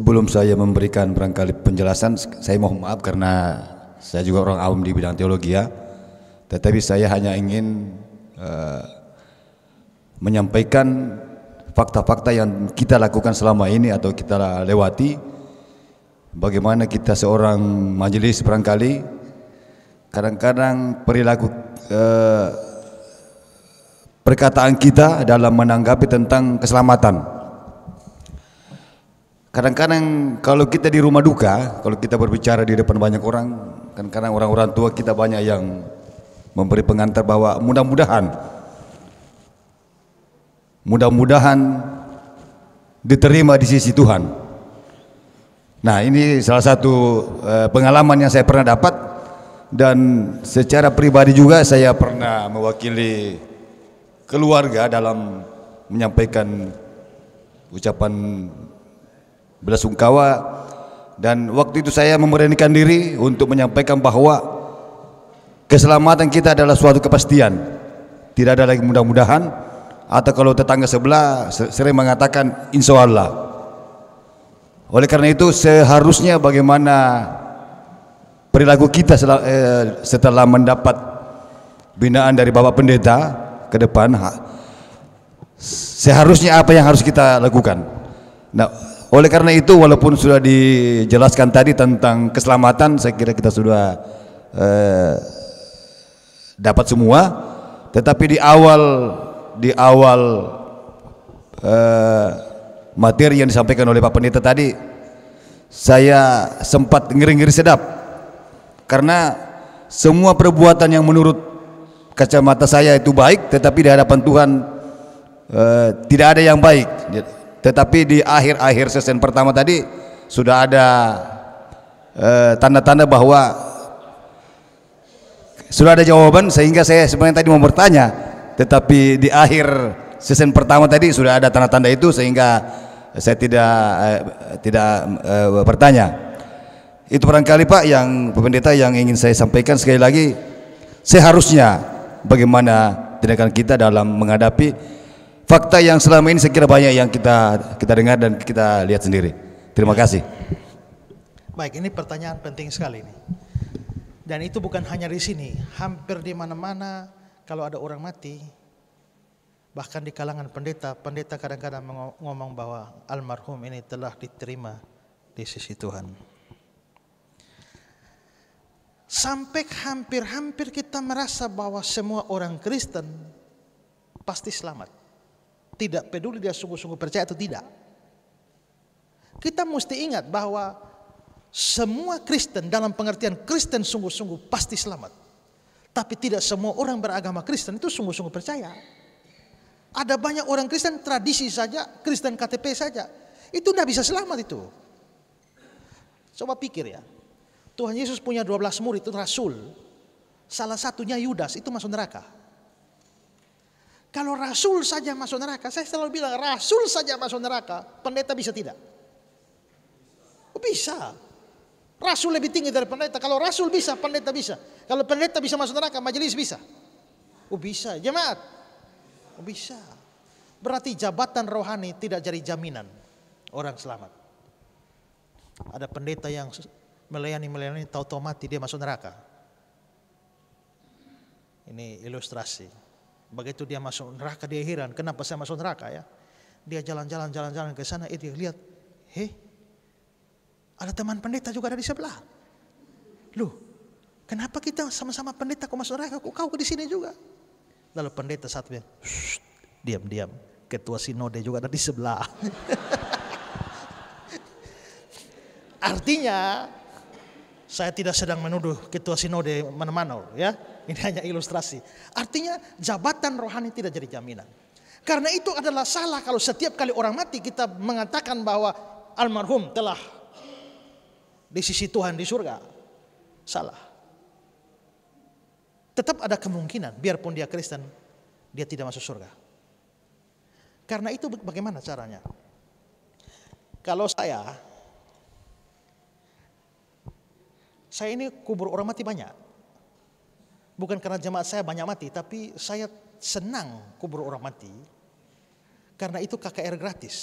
Sebelum saya memberikan barangkali penjelasan, saya mohon maaf karena saya juga orang awam di bidang teologi ya. Tetapi saya hanya ingin uh, menyampaikan fakta-fakta yang kita lakukan selama ini atau kita lewati. Bagaimana kita seorang majelis barangkali kadang-kadang perilaku uh, perkataan kita dalam menanggapi tentang keselamatan Kadang-kadang kalau kita di rumah duka, kalau kita berbicara di depan banyak orang, kadang-kadang orang-orang tua kita banyak yang memberi pengantar bahwa mudah-mudahan mudah-mudahan diterima di sisi Tuhan. Nah, ini salah satu eh, pengalaman yang saya pernah dapat dan secara pribadi juga saya pernah mewakili keluarga dalam menyampaikan ucapan belasungkawa dan waktu itu saya memberanikan diri untuk menyampaikan bahwa keselamatan kita adalah suatu kepastian tidak ada lagi mudah-mudahan atau kalau tetangga sebelah sering mengatakan insya Allah oleh karena itu seharusnya bagaimana perilaku kita eh, setelah, mendapat binaan dari Bapak Pendeta ke depan seharusnya apa yang harus kita lakukan nah oleh karena itu walaupun sudah dijelaskan tadi tentang keselamatan saya kira kita sudah eh, dapat semua tetapi di awal di awal eh, materi yang disampaikan oleh Pak Pendeta tadi saya sempat ngeri-ngeri sedap karena semua perbuatan yang menurut kacamata saya itu baik tetapi di hadapan Tuhan eh, tidak ada yang baik tetapi di akhir-akhir sesen pertama tadi sudah ada eh, tanda-tanda eh, bahwa sudah ada jawaban sehingga saya sebenarnya tadi mau bertanya tetapi di akhir sesen pertama tadi sudah ada tanda-tanda itu sehingga saya tidak eh, tidak eh, bertanya. Itu barangkali Pak yang pendeta yang ingin saya sampaikan sekali lagi seharusnya bagaimana tindakan kita dalam menghadapi fakta yang selama ini saya kira banyak yang kita kita dengar dan kita lihat sendiri. Terima kasih. Baik, ini pertanyaan penting sekali ini. Dan itu bukan hanya di sini, hampir di mana-mana kalau ada orang mati, bahkan di kalangan pendeta, pendeta kadang-kadang ngomong bahwa almarhum ini telah diterima di sisi Tuhan. Sampai hampir-hampir kita merasa bahwa semua orang Kristen pasti selamat. Tidak peduli dia sungguh-sungguh percaya atau tidak. Kita mesti ingat bahwa semua Kristen dalam pengertian Kristen sungguh-sungguh pasti selamat. Tapi tidak semua orang beragama Kristen itu sungguh-sungguh percaya. Ada banyak orang Kristen tradisi saja, Kristen KTP saja. Itu tidak bisa selamat itu. Coba pikir ya. Tuhan Yesus punya 12 murid itu rasul. Salah satunya Yudas itu masuk neraka. Kalau rasul saja masuk neraka, saya selalu bilang rasul saja masuk neraka, pendeta bisa tidak? Oh, bisa. Rasul lebih tinggi dari pendeta. Kalau rasul bisa, pendeta bisa. Kalau pendeta bisa masuk neraka, majelis bisa. Oh bisa, jemaat. Oh bisa. Berarti jabatan rohani tidak jadi jaminan orang selamat. Ada pendeta yang melayani-melayani tahu-tahu mati dia masuk neraka. Ini ilustrasi. Begitu dia masuk neraka dia heran, kenapa saya masuk neraka ya? Dia jalan-jalan jalan-jalan ke sana, eh dia lihat, heh ada teman pendeta juga ada di sebelah. Loh, kenapa kita sama-sama pendeta kok masuk neraka, kok kau ke di sini juga? Lalu pendeta satu bilang, diam-diam, ketua sinode juga ada di sebelah. Artinya, saya tidak sedang menuduh ketua sinode mana-mana ya. Ini hanya ilustrasi. Artinya jabatan rohani tidak jadi jaminan. Karena itu adalah salah kalau setiap kali orang mati kita mengatakan bahwa almarhum telah di sisi Tuhan di surga. Salah. Tetap ada kemungkinan biarpun dia Kristen dia tidak masuk surga. Karena itu bagaimana caranya? Kalau saya saya ini kubur orang mati banyak. Bukan karena jemaat saya banyak mati, tapi saya senang kubur orang mati. Karena itu KKR gratis.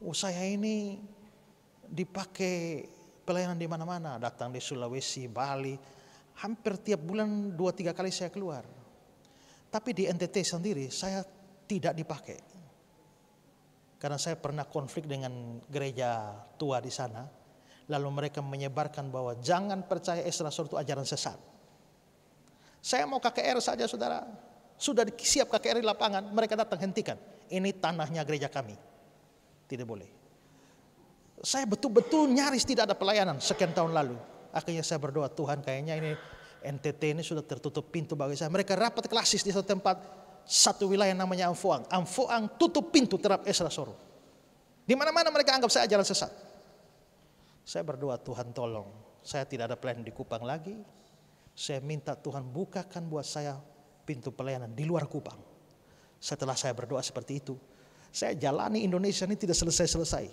Oh saya ini dipakai pelayanan di mana-mana. Datang di Sulawesi, Bali. Hampir tiap bulan dua tiga kali saya keluar. Tapi di NTT sendiri saya tidak dipakai. Karena saya pernah konflik dengan gereja tua di sana Lalu mereka menyebarkan bahwa jangan percaya Ezra Rasul itu ajaran sesat. Saya mau KKR saja saudara. Sudah siap KKR di lapangan, mereka datang hentikan. Ini tanahnya gereja kami. Tidak boleh. Saya betul-betul nyaris tidak ada pelayanan sekian tahun lalu. Akhirnya saya berdoa, Tuhan kayaknya ini NTT ini sudah tertutup pintu bagi saya. Mereka rapat klasis di satu tempat, satu wilayah namanya Amfuang. Amfuang tutup pintu terhadap Esra Soro. Di mana-mana mereka anggap saya ajaran sesat. Saya berdoa Tuhan tolong, saya tidak ada plan di Kupang lagi. Saya minta Tuhan bukakan buat saya pintu pelayanan di luar Kupang. Setelah saya berdoa seperti itu, saya jalani Indonesia ini tidak selesai-selesai.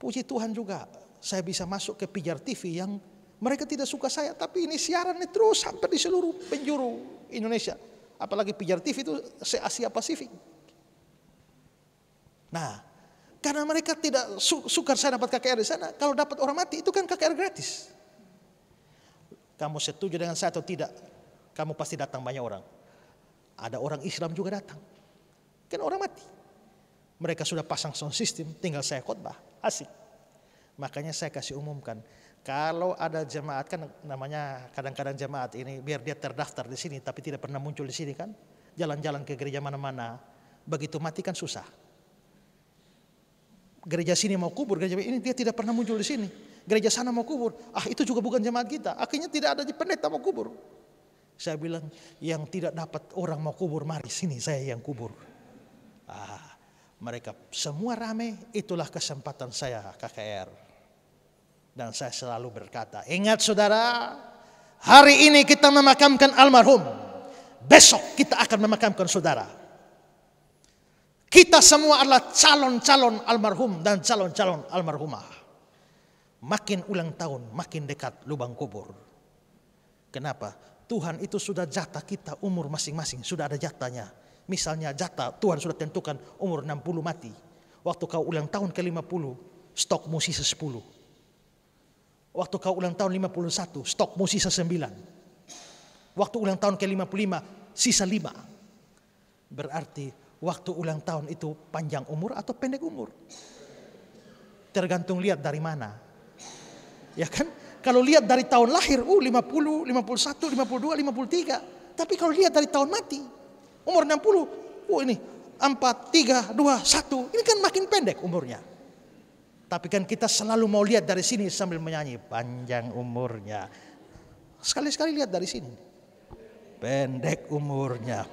Puji Tuhan juga, saya bisa masuk ke pijar TV yang mereka tidak suka saya, tapi ini siaran siarannya terus sampai di seluruh penjuru Indonesia. Apalagi pijar TV itu se-Asia Pasifik. Nah, karena mereka tidak su sukar saya dapat KKR di sana. Kalau dapat orang mati itu kan KKR gratis. Kamu setuju dengan saya atau tidak? Kamu pasti datang banyak orang. Ada orang Islam juga datang. Kan orang mati. Mereka sudah pasang sound system, tinggal saya khotbah. Asik. Makanya saya kasih umumkan, kalau ada jemaat kan namanya kadang-kadang jemaat ini biar dia terdaftar di sini tapi tidak pernah muncul di sini kan. Jalan-jalan ke gereja mana-mana. Begitu mati kan susah gereja sini mau kubur, gereja ini dia tidak pernah muncul di sini. Gereja sana mau kubur, ah itu juga bukan jemaat kita. Akhirnya tidak ada di pendeta mau kubur. Saya bilang yang tidak dapat orang mau kubur, mari sini saya yang kubur. Ah, mereka semua rame, itulah kesempatan saya KKR. Dan saya selalu berkata, ingat saudara, hari ini kita memakamkan almarhum. Besok kita akan memakamkan saudara. Kita semua adalah calon-calon almarhum dan calon-calon almarhumah. Makin ulang tahun, makin dekat lubang kubur. Kenapa? Tuhan itu sudah jatah kita umur masing-masing, sudah ada jatahnya. Misalnya jatah Tuhan sudah tentukan umur 60 mati. Waktu kau ulang tahun ke-50, stokmu sisa 10. Waktu kau ulang tahun 51, stokmu sisa 9. Waktu ulang tahun ke-55, sisa 5. Berarti waktu ulang tahun itu panjang umur atau pendek umur. Tergantung lihat dari mana. Ya kan? Kalau lihat dari tahun lahir, uh 50, 51, 52, 53. Tapi kalau lihat dari tahun mati, umur 60, uh ini 4, 3, 2, 1. Ini kan makin pendek umurnya. Tapi kan kita selalu mau lihat dari sini sambil menyanyi panjang umurnya. Sekali-sekali lihat dari sini. Pendek umurnya.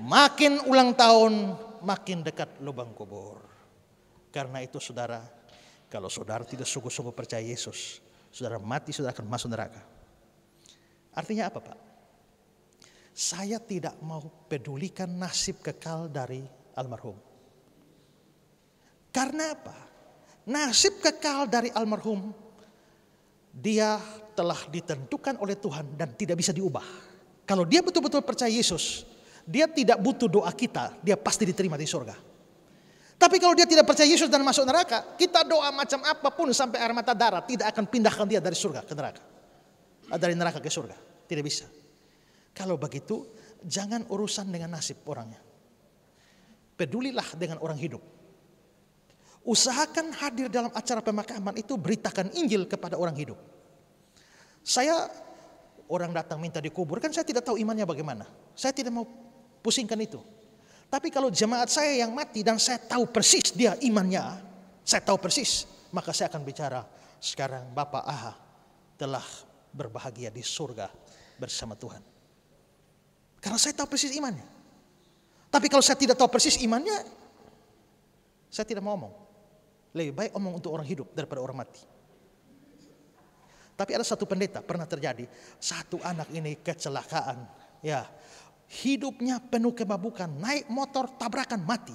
Makin ulang tahun, makin dekat lubang kubur. Karena itu saudara, kalau saudara tidak sungguh-sungguh percaya Yesus, saudara mati, saudara akan masuk neraka. Artinya apa Pak? Saya tidak mau pedulikan nasib kekal dari almarhum. Karena apa? Nasib kekal dari almarhum, dia telah ditentukan oleh Tuhan dan tidak bisa diubah. Kalau dia betul-betul percaya Yesus, dia tidak butuh doa kita, dia pasti diterima di surga. Tapi kalau dia tidak percaya Yesus dan masuk neraka, kita doa macam apapun sampai air mata darah tidak akan pindahkan dia dari surga ke neraka. Ah, dari neraka ke surga, tidak bisa. Kalau begitu, jangan urusan dengan nasib orangnya. Pedulilah dengan orang hidup. Usahakan hadir dalam acara pemakaman itu beritakan Injil kepada orang hidup. Saya orang datang minta dikubur kan saya tidak tahu imannya bagaimana. Saya tidak mau Pusingkan itu. Tapi kalau jemaat saya yang mati dan saya tahu persis dia imannya, saya tahu persis, maka saya akan bicara sekarang Bapak Aha telah berbahagia di surga bersama Tuhan. Karena saya tahu persis imannya. Tapi kalau saya tidak tahu persis imannya, saya tidak mau ngomong. Lebih baik omong untuk orang hidup daripada orang mati. Tapi ada satu pendeta pernah terjadi, satu anak ini kecelakaan. Ya, hidupnya penuh kemabukan, naik motor tabrakan mati.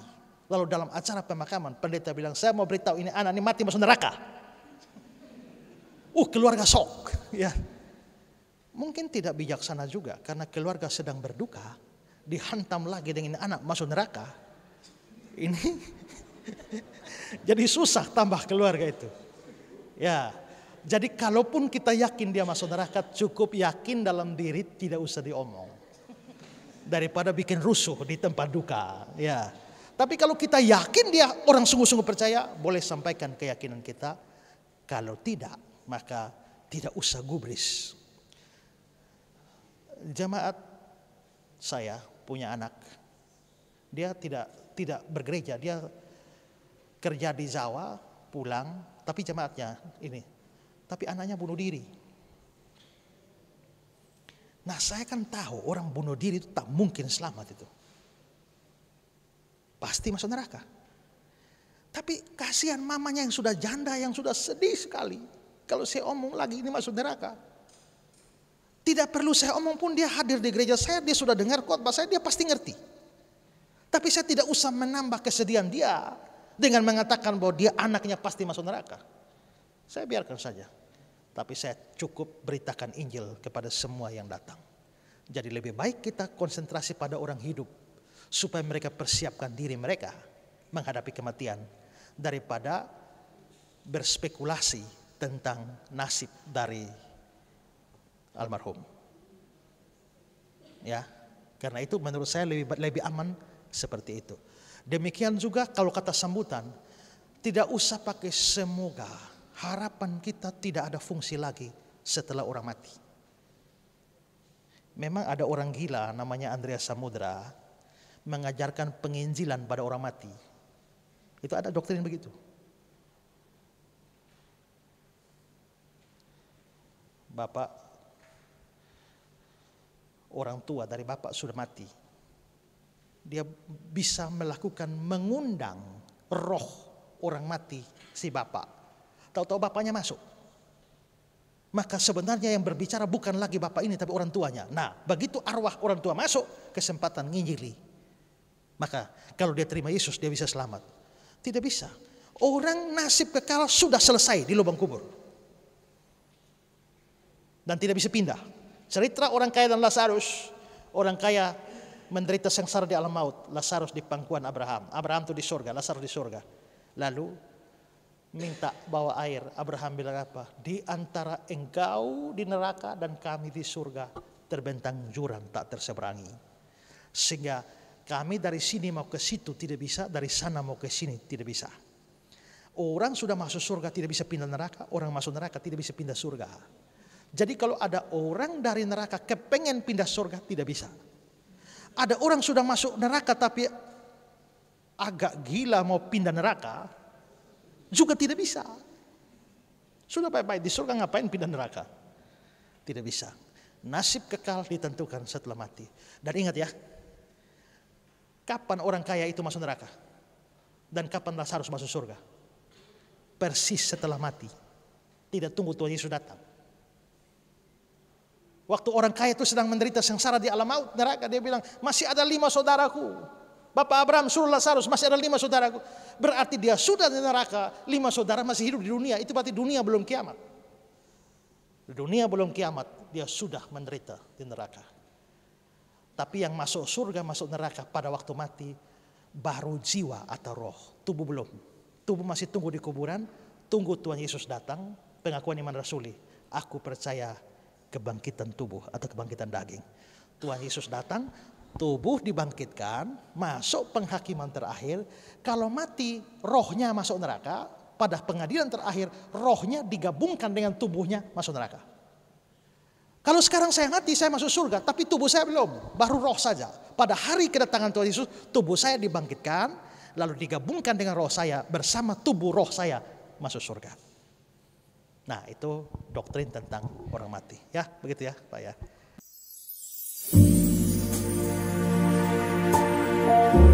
Lalu dalam acara pemakaman pendeta bilang, saya mau beritahu ini anak ini mati masuk neraka. Uh keluarga sok. Ya. Mungkin tidak bijaksana juga karena keluarga sedang berduka, dihantam lagi dengan anak masuk neraka. Ini jadi susah tambah keluarga itu. Ya, jadi kalaupun kita yakin dia masuk neraka, cukup yakin dalam diri tidak usah diomong daripada bikin rusuh di tempat duka. Ya. Tapi kalau kita yakin dia orang sungguh-sungguh percaya, boleh sampaikan keyakinan kita. Kalau tidak, maka tidak usah gubris. jemaat saya punya anak. Dia tidak tidak bergereja, dia kerja di Jawa, pulang, tapi jemaatnya ini. Tapi anaknya bunuh diri. Nah saya kan tahu orang bunuh diri itu tak mungkin selamat itu. Pasti masuk neraka. Tapi kasihan mamanya yang sudah janda, yang sudah sedih sekali. Kalau saya omong lagi ini masuk neraka. Tidak perlu saya omong pun dia hadir di gereja saya, dia sudah dengar khotbah saya, dia pasti ngerti. Tapi saya tidak usah menambah kesedihan dia dengan mengatakan bahwa dia anaknya pasti masuk neraka. Saya biarkan saja tapi saya cukup beritakan Injil kepada semua yang datang. Jadi lebih baik kita konsentrasi pada orang hidup supaya mereka persiapkan diri mereka menghadapi kematian daripada berspekulasi tentang nasib dari almarhum. Ya, karena itu menurut saya lebih lebih aman seperti itu. Demikian juga kalau kata sambutan tidak usah pakai semoga harapan kita tidak ada fungsi lagi setelah orang mati. Memang ada orang gila namanya Andreas Samudra mengajarkan penginjilan pada orang mati. Itu ada doktrin begitu. Bapak orang tua dari bapak sudah mati. Dia bisa melakukan mengundang roh orang mati si bapak tahu-tahu bapaknya masuk. Maka sebenarnya yang berbicara bukan lagi bapak ini tapi orang tuanya. Nah, begitu arwah orang tua masuk, kesempatan nginjili. Maka kalau dia terima Yesus dia bisa selamat. Tidak bisa. Orang nasib kekal sudah selesai di lubang kubur. Dan tidak bisa pindah. Cerita orang kaya dan Lazarus. Orang kaya menderita sengsara di alam maut. Lazarus di pangkuan Abraham. Abraham itu di surga, Lazarus di surga. Lalu minta bawa air. Abraham bilang apa? Di antara engkau di neraka dan kami di surga terbentang jurang tak terseberangi. Sehingga kami dari sini mau ke situ tidak bisa, dari sana mau ke sini tidak bisa. Orang sudah masuk surga tidak bisa pindah neraka, orang masuk neraka tidak bisa pindah surga. Jadi kalau ada orang dari neraka kepengen pindah surga tidak bisa. Ada orang sudah masuk neraka tapi agak gila mau pindah neraka, juga tidak bisa. Sudah baik-baik di surga ngapain pindah neraka? Tidak bisa. Nasib kekal ditentukan setelah mati. Dan ingat ya, kapan orang kaya itu masuk neraka? Dan kapan Lazarus masuk surga? Persis setelah mati. Tidak tunggu Tuhan Yesus datang. Waktu orang kaya itu sedang menderita sengsara di alam maut neraka, dia bilang, masih ada lima saudaraku Bapak Abraham suruh Lazarus masih ada lima saudaraku. Berarti dia sudah di neraka, lima saudara masih hidup di dunia. Itu berarti dunia belum kiamat. Dunia belum kiamat, dia sudah menderita di neraka. Tapi yang masuk surga, masuk neraka pada waktu mati, baru jiwa atau roh. Tubuh belum. Tubuh masih tunggu di kuburan, tunggu Tuhan Yesus datang, pengakuan iman rasuli. Aku percaya kebangkitan tubuh atau kebangkitan daging. Tuhan Yesus datang, tubuh dibangkitkan, masuk penghakiman terakhir, kalau mati rohnya masuk neraka, pada pengadilan terakhir rohnya digabungkan dengan tubuhnya masuk neraka. Kalau sekarang saya mati, saya masuk surga, tapi tubuh saya belum, baru roh saja. Pada hari kedatangan Tuhan Yesus, tubuh saya dibangkitkan, lalu digabungkan dengan roh saya, bersama tubuh roh saya masuk surga. Nah itu doktrin tentang orang mati. Ya begitu ya Pak ya. Thank you.